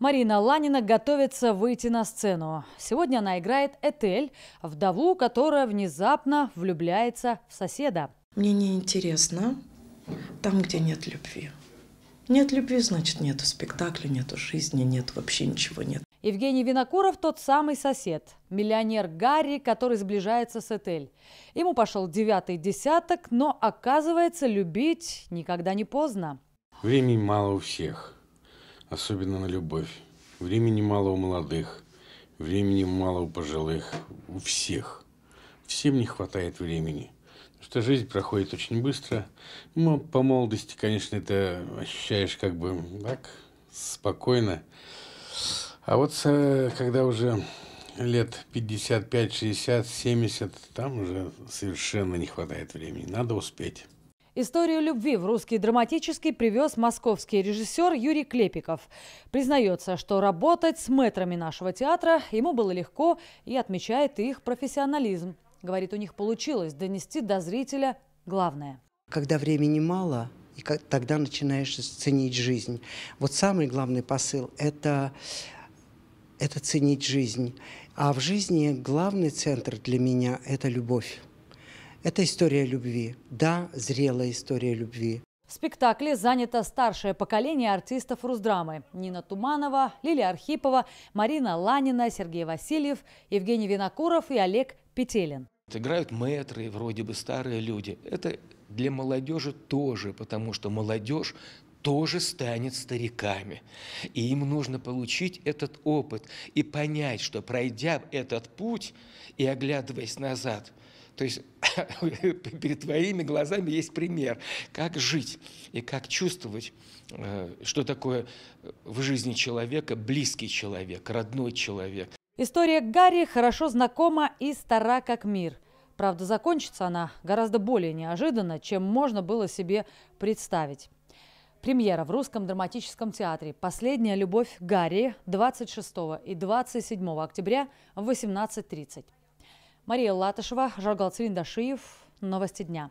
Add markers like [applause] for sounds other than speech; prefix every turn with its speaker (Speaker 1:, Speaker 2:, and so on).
Speaker 1: Марина Ланина готовится выйти на сцену. Сегодня она играет Этель, вдову, которая внезапно влюбляется в соседа. Мне не интересно там, где нет любви.
Speaker 2: Нет любви, значит, нету спектакля, нету жизни, нет вообще ничего нет.
Speaker 1: Евгений Винокуров – тот самый сосед, миллионер Гарри, который сближается с Этель. Ему пошел девятый десяток, но, оказывается, любить никогда не поздно.
Speaker 3: Времени мало у всех – особенно на любовь. Времени мало у молодых, времени мало у пожилых, у всех. Всем не хватает времени. Потому что жизнь проходит очень быстро. Ну, а по молодости, конечно, это ощущаешь как бы так, спокойно. А вот когда уже лет 55, 60, 70, там уже совершенно не хватает времени. Надо успеть.
Speaker 1: Историю любви в русский драматический привез московский режиссер Юрий Клепиков. Признается, что работать с мэтрами нашего театра ему было легко и отмечает их профессионализм. Говорит, у них получилось донести до зрителя главное.
Speaker 2: Когда времени мало, и тогда начинаешь ценить жизнь. Вот самый главный посыл – это это ценить жизнь. А в жизни главный центр для меня – это любовь. Это история любви. Да, зрелая история любви.
Speaker 1: В спектакле занято старшее поколение артистов Русдрамы. Нина Туманова, Лилия Архипова, Марина Ланина, Сергей Васильев, Евгений Винокуров и Олег Петелин.
Speaker 4: Играют мэтры, вроде бы старые люди. Это для молодежи тоже, потому что молодежь тоже станет стариками. И им нужно получить этот опыт и понять, что пройдя этот путь и оглядываясь назад, то есть [laughs] перед твоими глазами есть пример, как жить и как чувствовать, э, что такое э, в жизни человека близкий человек, родной человек.
Speaker 1: История Гарри хорошо знакома и стара как мир – Правда, закончится она гораздо более неожиданно, чем можно было себе представить. Премьера в Русском драматическом театре «Последняя любовь Гарри» 26 и 27 октября в 18.30. Мария Латышева, Жаргал Цвиндашиев. Новости дня.